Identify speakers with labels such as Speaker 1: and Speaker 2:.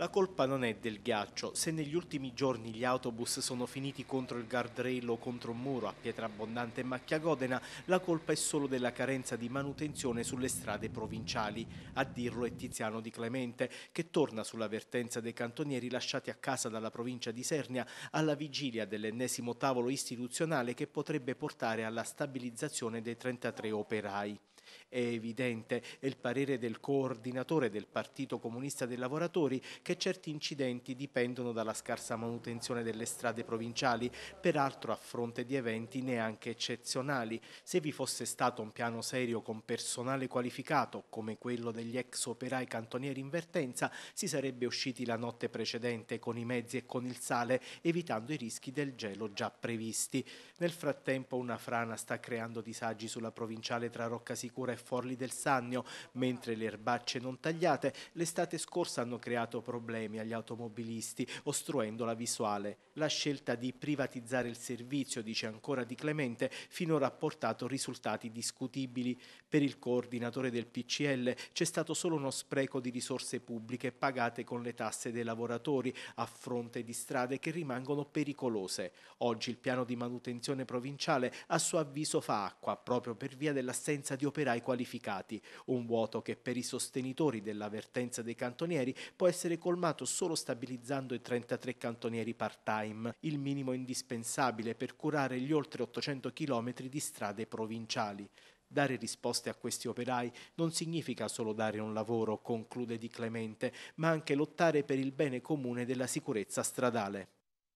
Speaker 1: La colpa non è del ghiaccio, se negli ultimi giorni gli autobus sono finiti contro il guardrail o contro un muro a pietra abbondante e macchiagodena, la colpa è solo della carenza di manutenzione sulle strade provinciali. A dirlo è Tiziano Di Clemente, che torna sulla vertenza dei cantonieri lasciati a casa dalla provincia di Sernia alla vigilia dell'ennesimo tavolo istituzionale che potrebbe portare alla stabilizzazione dei 33 operai. È evidente, è il parere del coordinatore del Partito Comunista dei Lavoratori che certi incidenti dipendono dalla scarsa manutenzione delle strade provinciali, peraltro a fronte di eventi neanche eccezionali. Se vi fosse stato un piano serio con personale qualificato, come quello degli ex operai cantonieri in vertenza, si sarebbe usciti la notte precedente con i mezzi e con il sale, evitando i rischi del gelo già previsti. Nel frattempo una frana sta creando disagi sulla provinciale tra Roccasicura e Forli del Sannio, mentre le erbacce non tagliate l'estate scorsa hanno creato problemi problemi agli automobilisti, ostruendo la visuale. La scelta di privatizzare il servizio, dice ancora Di Clemente, finora ha portato risultati discutibili. Per il coordinatore del PCL c'è stato solo uno spreco di risorse pubbliche pagate con le tasse dei lavoratori a fronte di strade che rimangono pericolose. Oggi il piano di manutenzione provinciale a suo avviso fa acqua proprio per via dell'assenza di operai qualificati, un vuoto che per i sostenitori della vertenza dei cantonieri può essere colmato solo stabilizzando i 33 cantonieri part-time, il minimo indispensabile per curare gli oltre 800 km di strade provinciali. Dare risposte a questi operai non significa solo dare un lavoro, conclude Di Clemente, ma anche lottare per il bene comune della sicurezza stradale.